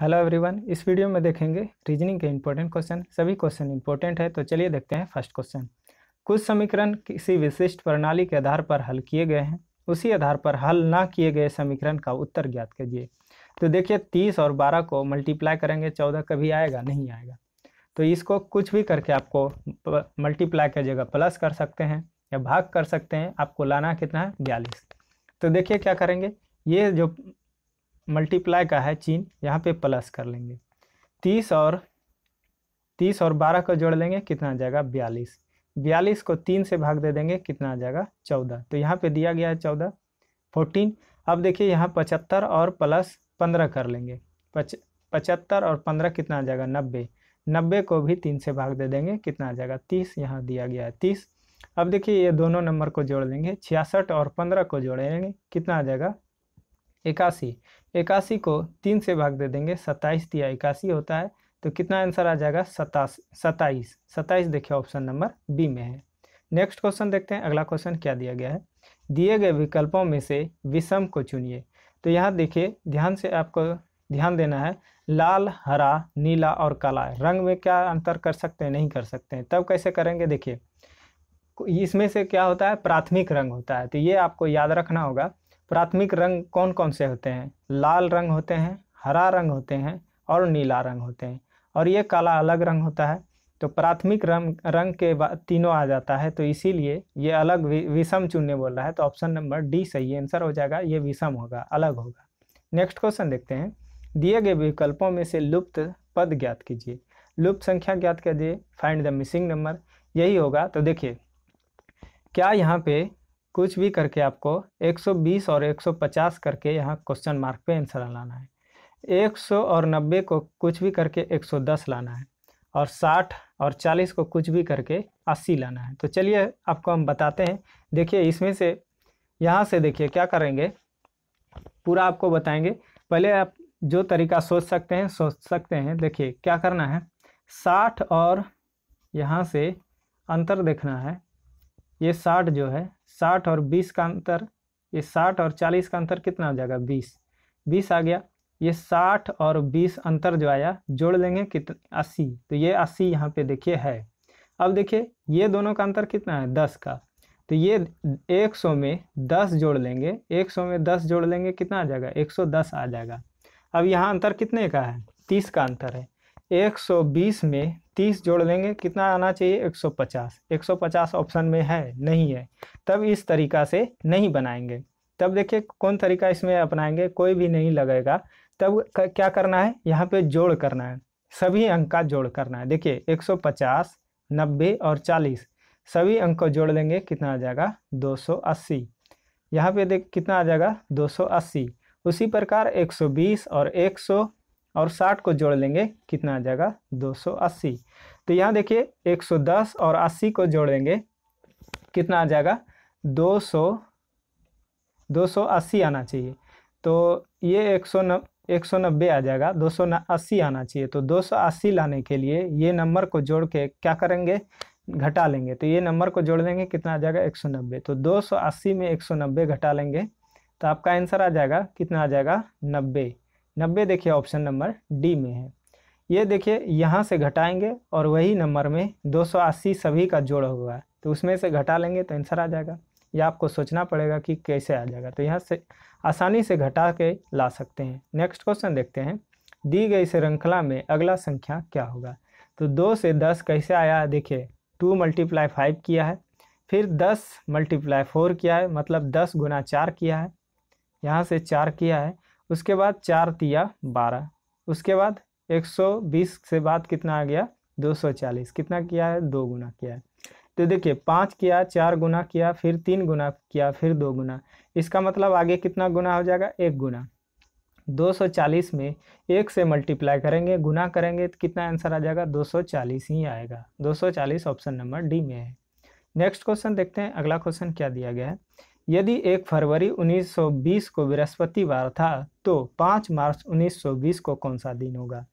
hello everyone इस video में देखेंगे रीजनिंग के इम्पोर्टेंट क्वेश्चन सभी क्वेश्चन इम्पोर्टेंट है तो चलिए देखते हैं फर्स्ट क्वेश्चन कुछ समीकरण किसी विशिष्ट प्रणाली के आधार पर हल किए गए हैं उसी आधार पर हल ना किए गए समीकरण का उत्तर ज्ञात कीजिए तो देखिए तीस और बारह को मल्टीप्लाई करेंगे चौदह कभी आएगा नहीं आएगा तो इसको कुछ भी करके आपको मल्टीप्लाई की जगह प्लस कर सकते हैं या भाग कर सकते हैं आपको लाना कितना है बयालीस तो देखिए क्या करेंगे ये जो मल्टीप्लाई का है चीन यहाँ पे प्लस कर लेंगे तीस और तीस और बारह को जोड़ लेंगे कितना आ जाएगा बयालीस बयालीस को तीन से भाग दे देंगे कितना आ जाएगा चौदह तो यहाँ पे दिया गया है चौदह फोर्टीन अब देखिए यहाँ पचहत्तर और प्लस पंद्रह कर लेंगे पच पचहत्तर और पंद्रह कितना आ जाएगा नब्बे नब्बे को भी तीन से भाग दे देंगे कितना आ जाएगा तीस यहाँ दिया गया है तीस अब देखिए ये दोनों नंबर को जोड़ लेंगे छियासठ और पंद्रह को जोड़ेंगे कितना आ जाएगा इक्यासी इक्यासी को तीन से भाग दे देंगे सत्ताईस दिया इक्यासी होता है तो कितना आंसर आ जाएगा सतास सताईस सताईस देखिए ऑप्शन नंबर बी में है नेक्स्ट क्वेश्चन देखते हैं अगला क्वेश्चन क्या दिया गया है दिए गए विकल्पों में से विषम को चुनिए तो यहाँ देखिए ध्यान से आपको ध्यान देना है लाल हरा नीला और काला रंग में क्या अंतर कर सकते हैं नहीं कर सकते हैं तब कैसे करेंगे देखिए इसमें से क्या होता है प्राथमिक रंग होता है तो ये आपको याद रखना होगा प्राथमिक रंग कौन कौन से होते हैं लाल रंग होते हैं हरा रंग होते हैं और नीला रंग होते हैं और ये काला अलग रंग होता है तो प्राथमिक रंग रंग के बाद तीनों आ जाता है तो इसीलिए ये अलग विषम चुनने बोल रहा है तो ऑप्शन नंबर डी सही आंसर हो जाएगा ये विषम होगा अलग होगा नेक्स्ट क्वेश्चन देखते हैं दिए गए विकल्पों में से लुप्त पद ज्ञात कीजिए लुप्त संख्या ज्ञात कीजिए फाइंड द मिसिंग नंबर यही होगा तो देखिए क्या यहाँ पे कुछ भी करके आपको 120 और 150 करके यहाँ क्वेश्चन मार्क पे आंसर लाना है 100 और 90 को कुछ भी करके 110 लाना है और 60 और 40 को कुछ भी करके 80 लाना है तो चलिए आपको हम बताते हैं देखिए इसमें से यहाँ से देखिए क्या करेंगे पूरा आपको बताएंगे पहले आप जो तरीका सोच सकते हैं सोच सकते हैं देखिए क्या करना है साठ और यहाँ से अंतर देखना है ये साठ जो है साठ और बीस का अंतर ये साठ और चालीस का अंतर कितना हो जाएगा बीस बीस आ गया ये साठ और बीस अंतर जो आया जोड़ लेंगे कितना अस्सी तो ये अस्सी यहाँ पे देखिए है अब देखिए ये दोनों का अंतर कितना है दस का तो ये एक सौ में दस जोड़ लेंगे एक सौ में दस जोड़ लेंगे कितना आ जाएगा एक सौ दस आ जाएगा अब यहाँ अंतर कितने का है तीस का अंतर है 120 में 30 जोड़ लेंगे कितना आना चाहिए 150 150 ऑप्शन में है नहीं है तब इस तरीका से नहीं बनाएंगे तब देखिए कौन तरीका इसमें अपनाएंगे कोई भी नहीं लगेगा तब क्या करना है यहाँ पे जोड़ करना है सभी अंक का जोड़ करना है देखिए 150, 90 और 40 सभी अंक को जोड़ लेंगे कितना आ जाएगा 280 यहाँ पे देख कितना आ जाएगा अस्सी उसी प्रकार बीस और सौ और 60 को जोड़ लेंगे कितना आ जाएगा 280 तो यहाँ देखिए 110 और 80 को जोड़ लेंगे कितना आ जाएगा 200 280 आना चाहिए तो ये एक सौ नब्बे आ जाएगा दो सौ अस्सी आना चाहिए तो दो सौ अस्सी लाने के लिए ये नंबर को जोड़ के क्या करेंगे घटा लेंगे तो ये नंबर को जोड़ लेंगे कितना आ जाएगा एक सौ नब्बे तो दो सौ अस्सी में एक सौ नब्बे घटा लेंगे तो आपका आंसर आ जाएगा कितना आ जाएगा नब्बे नब्बे देखिए ऑप्शन नंबर डी में है ये देखिए यहाँ से घटाएंगे और वही नंबर में 280 सभी का जोड़ा हुआ है तो उसमें से घटा लेंगे तो आंसर आ जाएगा या आपको सोचना पड़ेगा कि कैसे आ जाएगा तो यहाँ से आसानी से घटा के ला सकते हैं नेक्स्ट क्वेश्चन देखते हैं दी गई श्रृंखला में अगला संख्या क्या होगा तो दो से दस कैसे आया देखिए टू मल्टीप्लाई फाइव किया है फिर दस मल्टीप्लाई फोर किया है मतलब दस गुना चार किया है यहाँ से चार किया है उसके बाद चार तिया बारह उसके बाद 120 से बाद कितना आ गया 240 कितना किया है दो गुना किया है तो देखिए पाँच किया चार गुना किया फिर तीन गुना किया फिर दो गुना इसका मतलब आगे कितना गुना हो जाएगा एक गुना 240 में एक से मल्टीप्लाई करेंगे गुना करेंगे तो कितना आंसर आ जाएगा 240 ही आएगा 240 ऑप्शन नंबर डी में है नेक्स्ट क्वेश्चन देखते हैं अगला क्वेश्चन क्या दिया गया है यदि एक फरवरी 1920 को बृहस्पतिवार था तो पाँच मार्च 1920 को कौन सा दिन होगा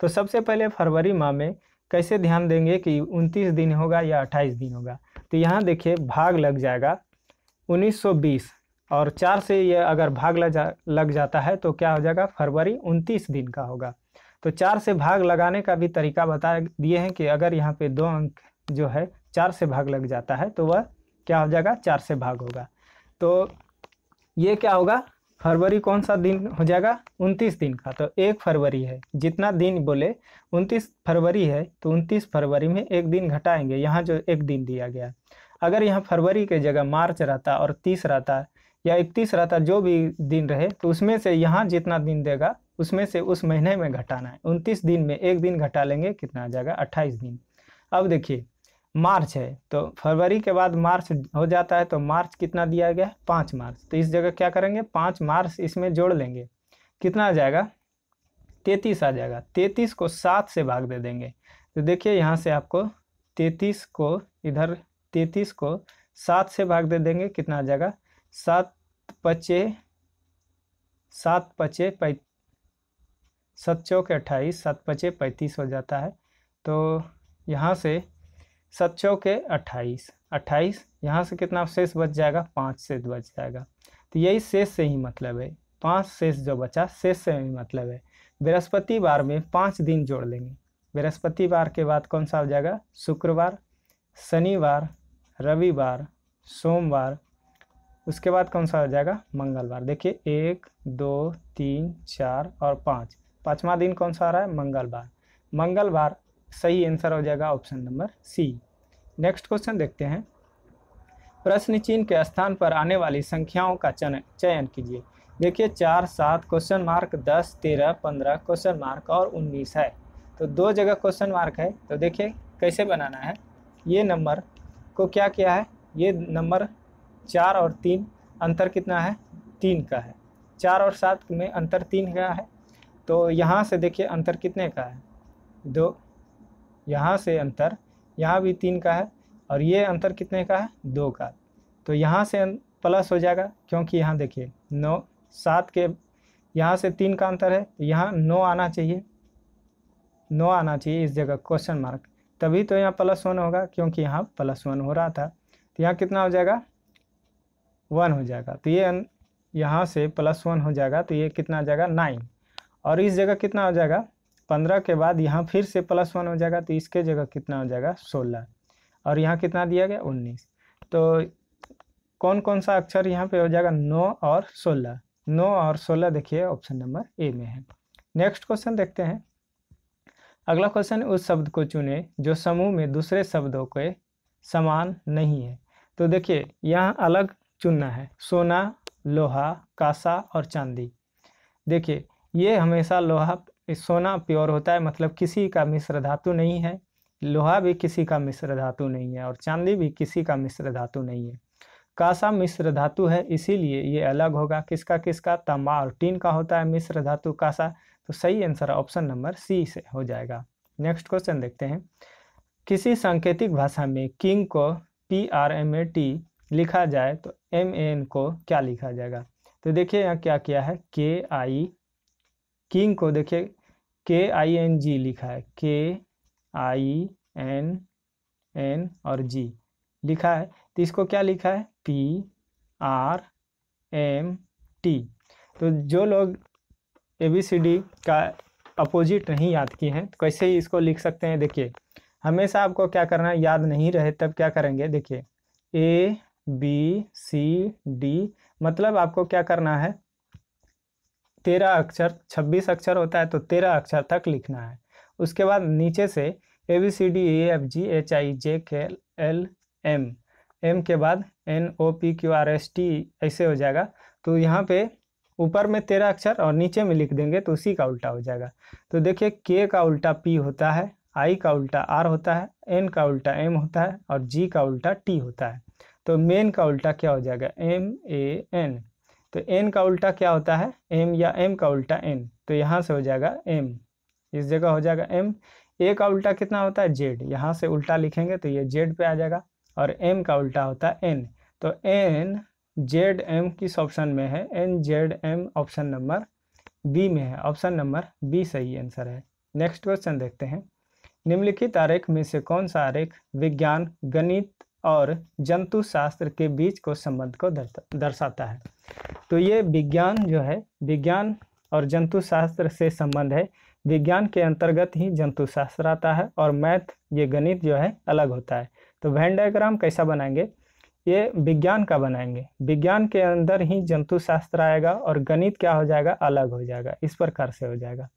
तो सबसे पहले फरवरी माह में कैसे ध्यान देंगे कि 29 दिन होगा या 28 दिन होगा तो यहाँ देखिए भाग लग जाएगा 1920 और चार से ये अगर भाग लग जा लग जाता है तो क्या हो जाएगा फरवरी 29 दिन का होगा तो चार से भाग लगाने का भी तरीका बता दिए हैं कि अगर यहाँ पे दो अंक जो है चार से भाग लग जाता है तो वह क्या हो जाएगा चार से भाग होगा तो ये क्या होगा फरवरी कौन सा दिन हो जाएगा उनतीस दिन का तो एक फरवरी है जितना दिन बोले उनतीस फरवरी है तो उनतीस फरवरी में एक दिन घटाएंगे यहाँ जो एक दिन दिया गया अगर यहाँ फरवरी के जगह मार्च रहता और तीस रहता या इकतीस रहता जो भी दिन रहे तो उसमें से यहाँ जितना दिन देगा उसमें से उस महीने में घटाना है उनतीस दिन में एक दिन घटा लेंगे कितना आ जाएगा अट्ठाईस दिन अब देखिए मार्च है तो फरवरी के बाद मार्च हो जाता है तो मार्च कितना दिया गया है पाँच मार्च तो इस जगह क्या करेंगे पाँच मार्च इसमें जोड़ लेंगे कितना आ जाएगा तैतीस आ जाएगा तैतीस को सात से भाग दे देंगे तो देखिए यहाँ से आपको तैतीस को इधर तैतीस को सात से भाग दे देंगे कितना आ जाएगा सात पचे सात पचे पै सत चौके अट्ठाईस सात पचे पैंतीस हो जाता है तो यहाँ से सत चौके अट्ठाईस अट्ठाईस यहाँ से कितना शेष बच जाएगा पाँच शेष बच जाएगा तो यही शेष से ही मतलब है पाँच शेष जो बचा शेष से ही मतलब है बृहस्पतिवार में पाँच दिन जोड़ लेंगे बृहस्पतिवार के बाद कौन सा हो जाएगा शुक्रवार शनिवार रविवार सोमवार उसके बाद कौन सा हो जाएगा मंगलवार देखिए एक दो तीन चार और पाँच पाँचवा दिन कौन सा आ रहा है मंगलवार मंगलवार सही आंसर हो जाएगा option number C next question देखते हैं प्रश्न चिन्ह के स्थान पर आने वाली संख्याओं का चयन चयन कीजिए देखिए चार सात क्वेश्चन मार्क दस तेरह पंद्रह क्वेश्चन मार्क और उन्नीस है तो दो जगह क्वेश्चन मार्क है तो देखिए कैसे बनाना है ये नंबर को क्या किया है ये नंबर चार और तीन अंतर कितना है तीन का है चार और सात में अंतर तीन का है तो यहाँ से देखिए अंतर कितने का है दो यहाँ से अंतर यहाँ भी तीन का है और ये अंतर कितने का है दो का तो यहाँ से प्लस हो जाएगा क्योंकि यहाँ देखिए नौ सात के यहाँ से तीन का अंतर है तो यहाँ नौ आना चाहिए नौ आना चाहिए इस जगह क्वेश्चन मार्क तभी तो यहाँ प्लस वन होगा क्योंकि यहाँ प्लस वन हो रहा था तो यहाँ कितना हो जाएगा वन हो जाएगा तो ये यहाँ से प्लस वन हो जाएगा तो ये कितना आ जाएगा नाइन और इस जगह कितना हो जाएगा पंद्रह के बाद यहाँ फिर से प्लस वन हो जाएगा तो इसके जगह कितना हो जाएगा सोलह और यहाँ कितना दिया गया उन्नीस तो कौन कौन सा अक्षर यहाँ पे हो जाएगा नौ और सोलह नौ और सोलह देखिए ऑप्शन नंबर ए में है नेक्स्ट क्वेश्चन देखते हैं अगला क्वेश्चन उस शब्द को चुने जो समूह में दूसरे शब्दों के समान नहीं है तो देखिए यहाँ अलग चुनना है सोना लोहा कासा और चांदी देखिए ये हमेशा लोहा सोना प्योर होता है मतलब किसी का मिश्र धातु नहीं है लोहा भी किसी का मिश्र धातु नहीं है और चांदी भी किसी का मिश्र धातु नहीं है कासा मिश्र धातु है इसीलिए ये अलग होगा किसका किसका तांबा और टीन का होता है मिश्र धातु कासा तो सही आंसर ऑप्शन नंबर सी से हो जाएगा नेक्स्ट क्वेश्चन देखते हैं किसी सांकेतिक भाषा में किंग को P R M A T लिखा जाए तो एम एन को क्या लिखा जाएगा तो देखिए यहाँ क्या किया है के आई किंग को देखिए के आई एन जी लिखा है के आई एन एन और जी लिखा है तो इसको क्या लिखा है पी आर एम टी तो जो लोग ए बी सी डी का अपोजिट नहीं याद किए हैं तो कैसे ही इसको लिख सकते हैं देखिए हमेशा आपको क्या करना है याद नहीं रहे तब क्या करेंगे देखिए ए बी सी डी मतलब आपको क्या करना है तेरह अक्षर छब्बीस अक्षर होता है तो तेरह अक्षर तक लिखना है उसके बाद नीचे से A B C D E F G H I J K L M M के बाद N O P Q R S T ऐसे हो जाएगा तो यहाँ पे ऊपर में तेरह अक्षर और नीचे में लिख देंगे तो उसी का उल्टा हो जाएगा तो देखिए के का उल्टा पी होता है आई का उल्टा आर होता है एन का उल्टा एम होता है और जी का उल्टा टी होता है तो मेन का उल्टा क्या हो जाएगा एम ए एन तो एन का उल्टा क्या होता है एम या एम का उल्टा एन तो यहाँ से हो जाएगा एम इस जगह हो जाएगा एम ए का उल्टा कितना होता है जेड यहाँ से उल्टा लिखेंगे तो ये जेड पे आ जाएगा और एम का उल्टा होता है एन तो एन जेड एम किस ऑप्शन में है N Z M option number B में है ऑप्शन नंबर बी सही आंसर है नेक्स्ट क्वेश्चन देखते हैं निम्नलिखित आरेख में से कौन सा आरेख विज्ञान गणित और जंतु शास्त्र के बीच को संबंध को दर्शाता है तो ये विज्ञान जो है विज्ञान और जंतु शास्त्र से संबंध है विज्ञान के अंतर्गत ही जंतु शास्त्र आता है और मैथ ये गणित जो है अलग होता है तो वैन डायग्राम कैसा बनाएंगे ये विज्ञान का बनाएंगे विज्ञान के अंदर ही जंतु शास्त्र आएगा और गणित क्या हो जाएगा अलग हो जाएगा इस प्रकार से हो जाएगा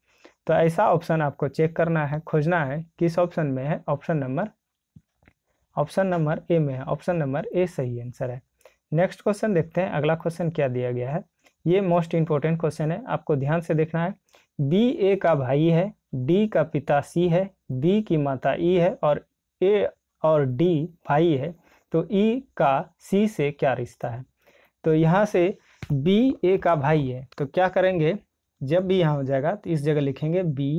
तो ऐसा ऑप्शन आपको चेक करना है खोजना है किस ऑप्शन में है option number option number A में है ऑप्शन नंबर ए सही आंसर है नेक्स्ट क्वेश्चन देखते हैं अगला क्वेश्चन क्या दिया गया है ये मोस्ट इंपॉर्टेंट क्वेश्चन है आपको ध्यान से देखना है बी ए का भाई है डी का पिता सी है बी की माता ई है और ए और डी भाई है तो ई का सी से क्या रिश्ता है तो यहाँ से बी ए का भाई है तो क्या करेंगे जब भी यहाँ हो जाएगा तो इस जगह लिखेंगे बी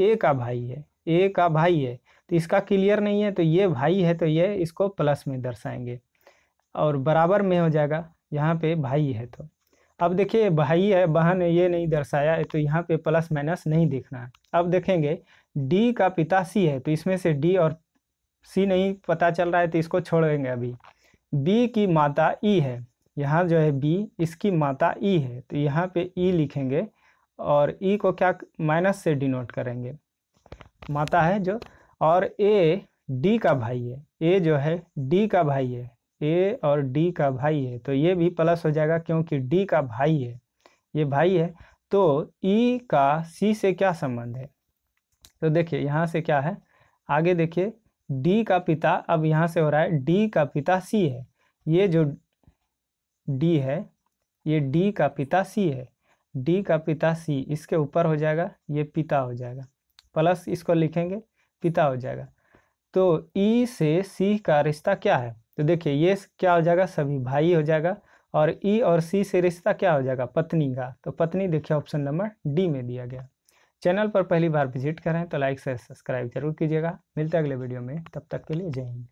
ए का भाई है ए का भाई है तो इसका क्लियर नहीं है तो ये भाई है तो ये इसको प्लस में दर्शाएंगे और बराबर में हो जाएगा यहाँ पे भाई है तो अब देखिए भाई है बहन है ये नहीं दर्शाया है तो यहाँ पे प्लस माइनस नहीं दिखना है अब देखेंगे डी का पिता सी है तो इसमें से डी और सी नहीं पता चल रहा है तो इसको छोड़ेंगे अभी बी की माता ई है यहाँ जो है बी इसकी माता ई है तो यहाँ पे ई लिखेंगे और ई को क्या माइनस से डिनोट करेंगे माता है जो और ए डी का भाई है ए जो है डी का भाई है ए और डी का भाई है तो ये भी प्लस हो जाएगा क्योंकि डी का भाई है ये भाई है तो ई e का सी से क्या संबंध है तो देखिए यहाँ से क्या है आगे देखिए डी का पिता अब यहाँ से हो रहा है डी का पिता सी है ये जो डी है ये डी का पिता सी है डी का पिता सी इसके ऊपर हो जाएगा ये पिता हो जाएगा प्लस इसको लिखेंगे पिता हो जाएगा तो ई e से सी का रिश्ता क्या है तो देखिए ये क्या हो जाएगा सभी भाई हो जाएगा और ई और सी से रिश्ता क्या हो जाएगा पत्नी का तो पत्नी देखिए ऑप्शन नंबर डी में दिया गया चैनल पर पहली बार विजिट करें तो लाइक शेयर सब्सक्राइब जरूर कीजिएगा मिलते हैं अगले वीडियो में तब तक के लिए जय हिंद